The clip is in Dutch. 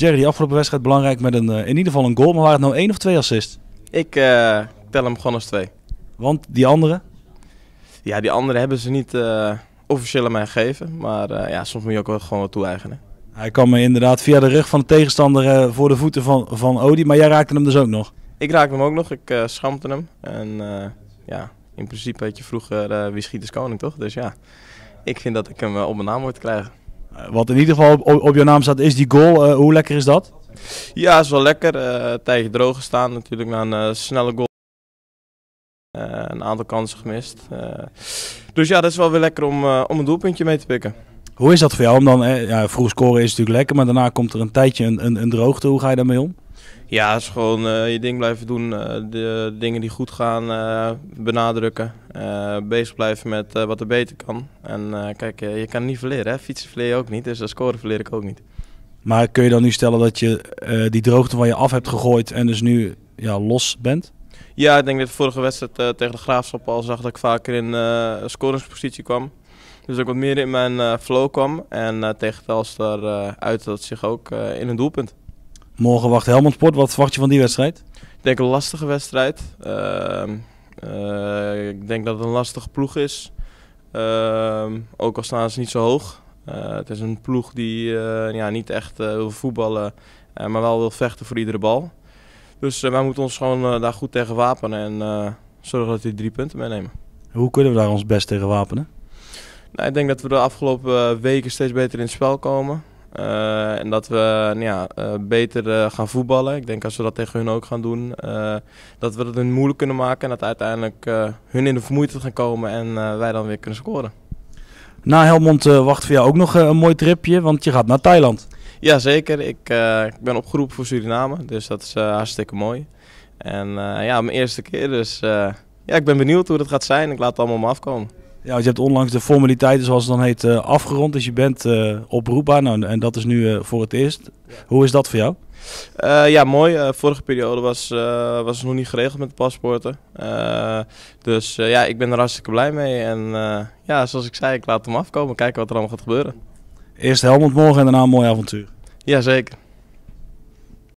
Jerry, die afgelopen wedstrijd belangrijk met een, eh, in ieder geval een goal. Maar waren het nou één of twee assists? Ik eh, tel hem gewoon als twee. Want die andere? Ja, die andere hebben ze niet eh, officieel aan mij gegeven. Maar ja, soms moet je ook wel gewoon wat toe-eigenen. Hij kwam me inderdaad via de rug van de tegenstander voor de voeten van, van Odi. Maar jij raakte hem dus ook nog? Ik raakte hem ook nog. Ik schampte hem. En ja, in principe weet je vroeger wie schiet is koning, toch? Dus ja, ik vind dat ik hem op mijn naam moet krijgen. Eh, wat in ieder geval op, op jouw naam staat, is die goal. Eh, hoe lekker is dat? Ja, is wel lekker. Eh, Tijdens tijdje droog gestaan natuurlijk na een snelle goal. een aantal kansen gemist. dus ja, dat is wel weer lekker om, om een doelpuntje mee te pikken. Hoe is dat voor jou? Om dan, ja, vroeg scoren is natuurlijk lekker, maar daarna komt er een tijdje een, een, een droogte. Hoe ga je daarmee om? Ja, het is gewoon eh, je ding blijven doen. Eh, de dingen die goed gaan eh, benadrukken. bezig blijven met wat er beter kan. En kijk, je kan niet verleren. Hè? Fietsen verleer je ook niet, dus dat scoren verleer ik ook niet. Maar kun je dan nu stellen dat je die droogte van je af hebt gegooid en dus nu ja, los bent? Ja, ik denk dat de vorige wedstrijd tegen de Graafschap al zag dat ik vaker in scoringspositie kwam. Dus ook wat meer in mijn flow kwam. En tegen Telstar uitte dat zich ook in een doelpunt. Morgen wacht Helmond Sport. Wat verwacht je van die wedstrijd? Ik denk een lastige wedstrijd. Ehm, eh, ik denk dat het een lastige ploeg is. Ehm, ook al staan ze niet zo hoog. Eh, het is een ploeg die eh, ja, niet echt wil voetballen, maar wel wil vechten voor iedere bal. Dus wij moeten ons gewoon daar goed tegen wapenen en zorgen dat we drie punten meenemen. Hoe kunnen we daar ons best tegen wapenen? Nou, ik denk dat we de afgelopen weken steeds beter in het spel komen. Eh, en dat we nou ja, eh, beter eh, gaan voetballen. Ik denk als we dat tegen hun ook gaan doen, dat we het hun moeilijk kunnen maken. En dat uiteindelijk hun in de vermoeidheid gaan komen en wij dan weer kunnen scoren. Na Helmond wacht voor jou ook nog een mooi tripje, want je gaat naar Thailand. Ja, zeker. Ik, ik ben opgeroepen voor Suriname, dus dat is hartstikke mooi. En ja, mijn eerste keer, dus ja, ik ben benieuwd hoe dat gaat zijn. Ik laat het allemaal om afkomen. Ja, je hebt onlangs de formaliteiten, zoals het dan heet, eh, afgerond. Dus je bent eh, oproepbaar. Nou, en dat is nu eh, voor het eerst. Hoe is dat voor jou? ja, mooi. vorige periode was, was het nog niet geregeld met de paspoorten. dus ja, ik ben er hartstikke blij mee. En ja, zoals ik zei, ik laat hem afkomen. Kijken wat er allemaal gaat gebeuren. Eerst Helmond morgen en daarna een mooi avontuur. Jazeker.